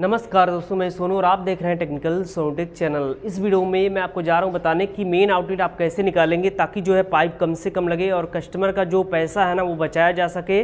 नमस्कार दोस्तों मैं सोनू और आप देख रहे हैं टेक्निकल सोनोटेक चैनल इस वीडियो में मैं आपको जा रहा हूँ बताने कि मेन आउटलेट आप कैसे निकालेंगे ताकि जो है पाइप कम से कम लगे और कस्टमर का जो पैसा है ना वो बचाया जा सके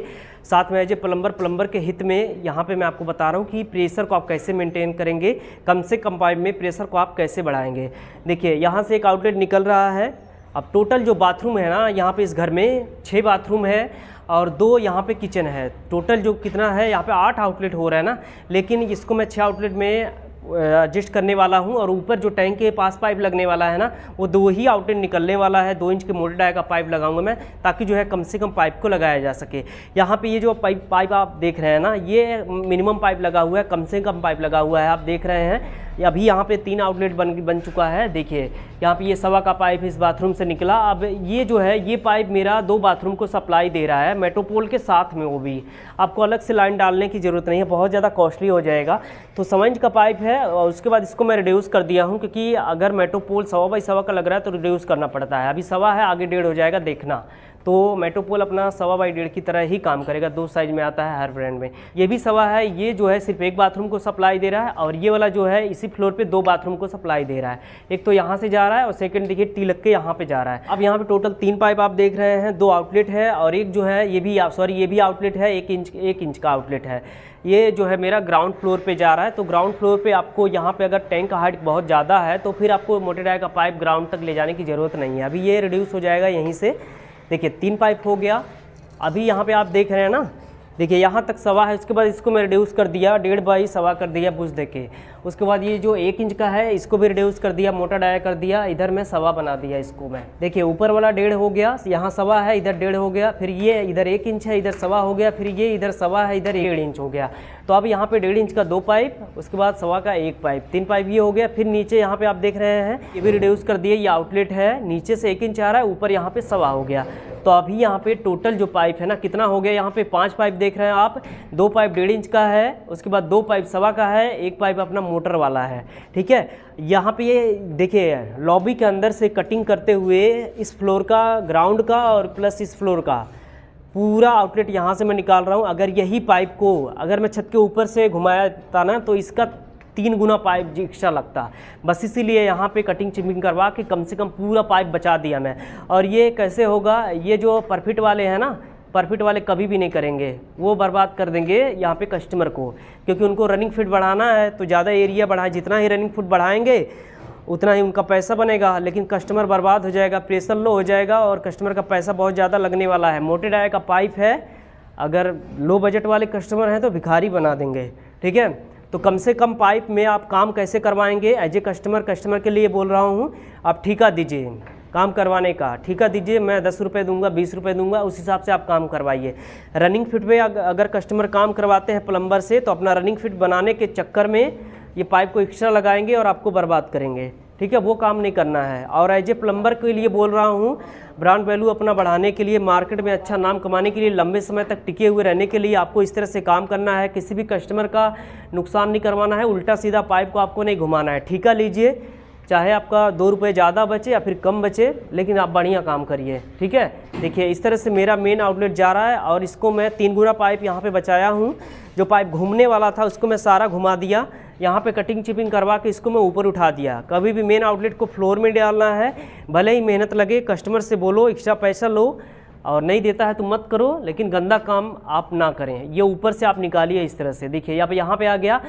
साथ में जो प्लम्बर प्लम्बर के हित में यहाँ पे मैं आपको बता रहा हूँ कि प्रेशर को आप कैसे मेनटेन करेंगे कम से कम पाइप में प्रेशर को आप कैसे बढ़ाएंगे देखिए यहाँ से एक आउटलेट निकल रहा है अब टोटल जो बाथरूम है ना यहाँ पे इस घर में छः बाथरूम है और दो यहाँ पे किचन है टोटल जो कितना है यहाँ पे आठ आउटलेट हो रहा है ना लेकिन इसको मैं छः आउटलेट में एडजस्ट करने वाला हूँ और ऊपर जो टैंक के पास पाइप लगने वाला है ना वो दो ही आउटलेट निकलने वाला है दो इंच के मोटे डाय का पाइप लगाऊंगा मैं ताकि जो है कम से कम पाइप को लगाया जा सके यहाँ पे ये जो पाइप पाइप आप देख रहे हैं ना ये मिनिमम पाइप लगा हुआ है कम से कम पाइप लगा हुआ है आप देख रहे हैं अभी यहाँ पे तीन आउटलेट बन बन चुका है देखिए यहाँ पे ये सवा का पाइप इस बाथरूम से निकला अब ये जो है ये पाइप मेरा दो बाथरूम को सप्लाई दे रहा है मेट्रोपोल के साथ में वो भी आपको अलग से लाइन डालने की ज़रूरत नहीं है बहुत ज़्यादा कॉस्टली हो जाएगा तो सवंज का पाइप है और उसके बाद इसको मैं रिड्यूस कर दिया हूँ क्योंकि अगर मेट्रोपोल सवा बाई सवा का लग रहा है तो रिड्यूस करना पड़ता है अभी सवा है आगे डेढ़ हो जाएगा देखना तो मेटोपोल अपना सवा बाई डेढ़ की तरह ही काम करेगा दो साइज में आता है हर ब्रांड में ये भी सवा है ये जो है सिर्फ एक बाथरूम को सप्लाई दे रहा है और ये वाला जो है इसी फ्लोर पे दो बाथरूम को सप्लाई दे रहा है एक तो यहाँ से जा रहा है और सेकंड देखिए लग के यहाँ पे जा रहा है अब यहाँ पे टोटल तीन पाइप आप देख रहे हैं दो आउटलेट है और एक जो है ये भी सॉरी ये भी आउटलेट है एक इंच एक इंच का आउटलेट है ये जो है मेरा ग्राउंड फ्लोर पे जा रहा है तो ग्राउंड फ्लोर पे आपको यहाँ पे अगर टैंक का हाइट बहुत ज़्यादा है तो फिर आपको मोटे डाय का पाइप ग्राउंड तक ले जाने की ज़रूरत नहीं है अभी ये रिड्यूस हो जाएगा यहीं से देखिए तीन पाइप हो गया अभी यहाँ पे आप देख रहे हैं ना देखिए यहाँ तक सवा है उसके बाद इसको मैं रिड्यूस कर दिया डेढ़ बाई सवा कर दिया बुझ देखे उसके बाद ये जो एक इंच का है इसको भी रिड्यूस कर दिया मोटा डाया कर दिया इधर मैं सवा बना दिया इसको मैं देखिए ऊपर वाला डेढ़ हो गया यहाँ सवा है इधर डेढ़ हो गया फिर ये इधर एक इंच है इधर सवा हो गया फिर ये इधर सवा है इधर डेढ़ इंच हो गया तो अब यहाँ पे डेढ़ इंच का दो पाइप उसके बाद सवा का एक पाइप तीन पाइप ये हो गया फिर नीचे यहाँ पे आप देख रहे हैं ये भी रिड्यूस कर दिया ये आउटलेट है नीचे से एक इंच आ रहा है ऊपर यहाँ पे सवा हो गया तो अभी यहाँ पर टोटल जो पाइप है ना कितना हो गया यहाँ पे पाँच पाइप देख रहे हैं आप दो पाइप डेढ़ इंच का है उसके बाद दो पाइप सवा का है एक पाइप अपना मोटर वाला है ठीक है यहाँ पे ये देखिए लॉबी के अंदर से कटिंग करते हुए इस फ्लोर का ग्राउंड का और प्लस इस फ्लोर का पूरा आउटलेट यहाँ से मैं निकाल रहा हूँ अगर यही पाइप को अगर मैं छत के ऊपर से घुमाया था ना तो इसका तीन गुना पाइप एक्स्ट्रा लगता बस इसीलिए यहाँ पे कटिंग चिपिंग करवा के कम से कम पूरा पाइप बचा दिया मैं और ये कैसे होगा ये जो परफिट वाले हैं ना प्रॉफिट वाले कभी भी नहीं करेंगे वो बर्बाद कर देंगे यहाँ पे कस्टमर को क्योंकि उनको रनिंग फिट बढ़ाना है तो ज़्यादा एरिया बढ़ाए जितना ही रनिंग फिट बढ़ाएंगे उतना ही उनका पैसा बनेगा लेकिन कस्टमर बर्बाद हो जाएगा प्रेशर लो हो जाएगा और कस्टमर का पैसा बहुत ज़्यादा लगने वाला है मोटे डाय का पाइप है अगर लो बजट वाले कस्टमर हैं तो भिखारी बना देंगे ठीक है तो कम से कम पाइप में आप काम कैसे करवाएंगे एज ए कस्टमर कस्टमर के लिए बोल रहा हूँ आप ठीका दीजिए काम करवाने का ठीक है दीजिए मैं दस रुपये दूंगा बीस रुपये दूंगा उस हिसाब से आप काम करवाइए रनिंग फिट में अगर कस्टमर काम करवाते हैं प्लम्बर से तो अपना रनिंग फिट बनाने के चक्कर में ये पाइप को एक्स्ट्रा लगाएंगे और आपको बर्बाद करेंगे ठीक है वो काम नहीं करना है और एज ए प्लम्बर के लिए बोल रहा हूँ ब्रांड वैल्यू अपना बढ़ाने के लिए मार्केट में अच्छा नाम कमाने के लिए लंबे समय तक टिके हुए रहने के लिए आपको इस तरह से काम करना है किसी भी कस्टमर का नुकसान नहीं करवाना है उल्टा सीधा पाइप को आपको नहीं घुमाना है ठीक है लीजिए चाहे आपका दो रुपये ज़्यादा बचे या फिर कम बचे लेकिन आप बढ़िया काम करिए ठीक है देखिए इस तरह से मेरा मेन आउटलेट जा रहा है और इसको मैं तीन गुना पाइप यहाँ पे बचाया हूँ जो पाइप घूमने वाला था उसको मैं सारा घुमा दिया यहाँ पे कटिंग चिपिंग करवा के इसको मैं ऊपर उठा दिया कभी भी मेन आउटलेट को फ्लोर में डालना है भले ही मेहनत लगे कस्टमर से बोलो एक्स्ट्रा पैसा लो और नहीं देता है तो मत करो लेकिन गंदा काम आप ना करें ये ऊपर से आप निकालिए इस तरह से देखिए यहाँ पर यहाँ पर आ गया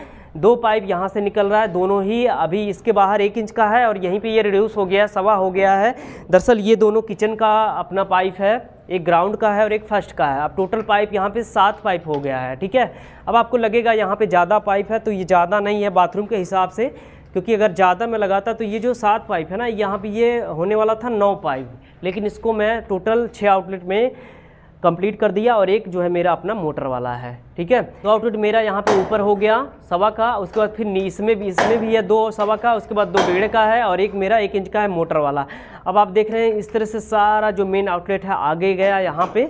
दो पाइप यहाँ से निकल रहा है दोनों ही अभी इसके बाहर एक इंच का है और यहीं पे ये रिड्यूस हो गया है सवा हो गया है दरअसल ये दोनों किचन का अपना पाइप है एक ग्राउंड का है और एक फर्स्ट का है अब टोटल पाइप यहाँ पे सात पाइप हो गया है ठीक है अब आपको लगेगा यहाँ पे ज़्यादा पाइप है तो ये ज़्यादा नहीं है बाथरूम के हिसाब से क्योंकि अगर ज़्यादा मैं लगाता तो ये जो सात पाइप है ना यहाँ पर ये होने वाला था नौ पाइप लेकिन इसको मैं टोटल छः आउटलेट में कंप्लीट कर दिया और एक जो है मेरा अपना मोटर वाला है ठीक है तो आउटपुट मेरा यहाँ पे ऊपर हो गया सवा का उसके बाद फिर इसमें भी इसमें भी है दो सवा का उसके बाद दो डेढ़ का है और एक मेरा एक इंच का है मोटर वाला अब आप देख रहे हैं इस तरह से सारा जो मेन आउटलेट है आगे गया यहाँ पे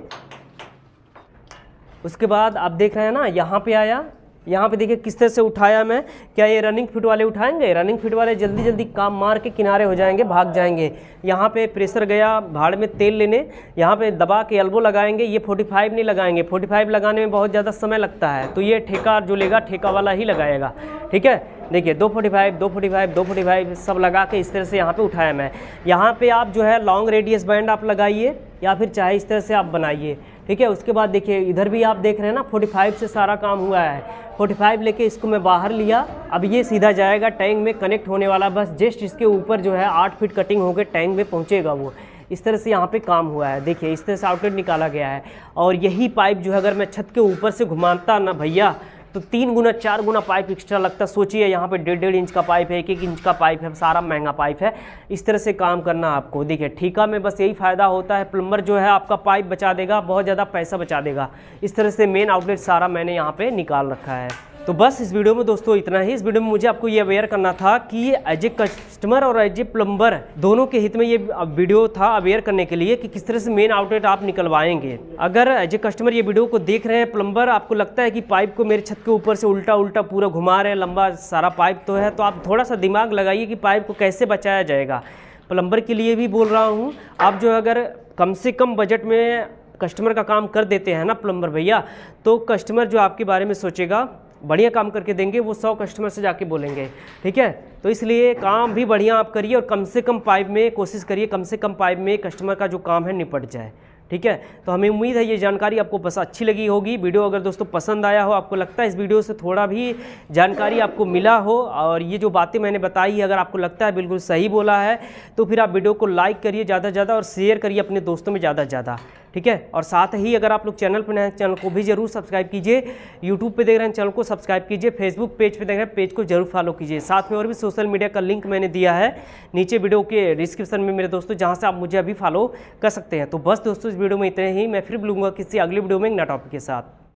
उसके बाद आप देख रहे हैं ना यहाँ पे आया यहाँ पे देखिए किस तरह से उठाया मैं क्या ये रनिंग फिट वाले उठाएंगे रनिंग फिट वाले जल्दी जल्दी काम मार के किनारे हो जाएंगे भाग जाएंगे यहाँ पे प्रेशर गया भाड़ में तेल लेने यहाँ पे दबा के एल्बो लगाएंगे ये 45 नहीं लगाएंगे 45 लगाने में बहुत ज़्यादा समय लगता है तो ये ठेका जो लेगा ठेका वाला ही लगाएगा ठीक है देखिए दो फोर्टी फाइव दो फोर्टी फाइव दो फोर्टी फाइव सब लगा के इस तरह से यहाँ पे उठाया मैं यहाँ पे आप जो है लॉन्ग रेडियस बैंड आप लगाइए या फिर चाहे इस तरह से आप बनाइए ठीक है उसके बाद देखिए इधर भी आप देख रहे हैं ना फोर्टी से सारा काम हुआ है फाइव लेके इसको मैं बाहर लिया अब ये सीधा जाएगा टैंक में कनेक्ट होने वाला बस जस्ट इसके ऊपर जो है आठ फीट कटिंग होकर टैंक में पहुँचेगा वो इस तरह से यहाँ पे काम हुआ है देखिए इस तरह से आउटलेट निकाला गया है और यही पाइप जो है अगर मैं छत के ऊपर से घुमाता ना भैया तो तीन गुना चार गुना पाइप एक्स्ट्रा लगता है सोचिए यहाँ पे डेढ़ डेढ़ इंच का पाइप है एक एक इंच का पाइप है सारा महंगा पाइप है इस तरह से काम करना आपको देखिए ठीका में बस यही फ़ायदा होता है प्लम्बर जो है आपका पाइप बचा देगा बहुत ज़्यादा पैसा बचा देगा इस तरह से मेन आउटलेट सारा मैंने यहाँ पर निकाल रखा है तो बस इस वीडियो में दोस्तों इतना ही इस वीडियो में मुझे आपको ये अवेयर करना था कि एज ए कस्टमर और एज ए प्लम्बर दोनों के हित में ये वीडियो था अवेयर करने के लिए कि किस तरह से मेन आउटलेट आप निकलवाएंगे अगर एज ए कस्टमर ये वीडियो को देख रहे हैं प्लम्बर आपको लगता है कि पाइप को मेरे छत के ऊपर से उल्टा उल्टा पूरा घुमा रहे हैं लंबा सारा पाइप तो है तो आप थोड़ा सा दिमाग लगाइए कि पाइप को कैसे बचाया जाएगा प्लम्बर के लिए भी बोल रहा हूँ आप जो अगर कम से कम बजट में कस्टमर का काम कर देते हैं ना प्लम्बर भैया तो कस्टमर जो आपके बारे में सोचेगा बढ़िया काम करके देंगे वो सौ कस्टमर से जाके बोलेंगे ठीक है तो इसलिए काम भी बढ़िया आप करिए और कम से कम पाइप में कोशिश करिए कम से कम पाइप में कस्टमर का जो काम है निपट जाए ठीक है तो हमें उम्मीद है ये जानकारी आपको पसंद अच्छी लगी होगी वीडियो अगर दोस्तों पसंद आया हो आपको लगता है इस वीडियो से थोड़ा भी जानकारी आपको मिला हो और ये जो बातें मैंने बताई अगर आपको लगता है बिल्कुल सही बोला है तो फिर आप वीडियो को लाइक करिए ज़्यादा से ज़्यादा और शेयर करिए अपने दोस्तों में ज़्यादा से ज़्यादा ठीक है और साथ ही अगर आप लोग चैनल पर नए चैनल को भी जरूर सब्सक्राइब कीजिए यूट्यूब पे देख रहे हैं चैनल को सब्सक्राइब कीजिए फेसबुक पेज पे देख रहे हैं पेज को जरूर फॉलो कीजिए साथ में और भी सोशल मीडिया का लिंक मैंने दिया है नीचे वीडियो के डिस्क्रिप्शन में मेरे दोस्तों जहाँ से आप मुझे अभी फॉलो कर सकते हैं तो बस दोस्तों इस वीडियो में इतने ही मैं फिर लूँगा किसी अगली वीडियो में एक नए टॉपिक के साथ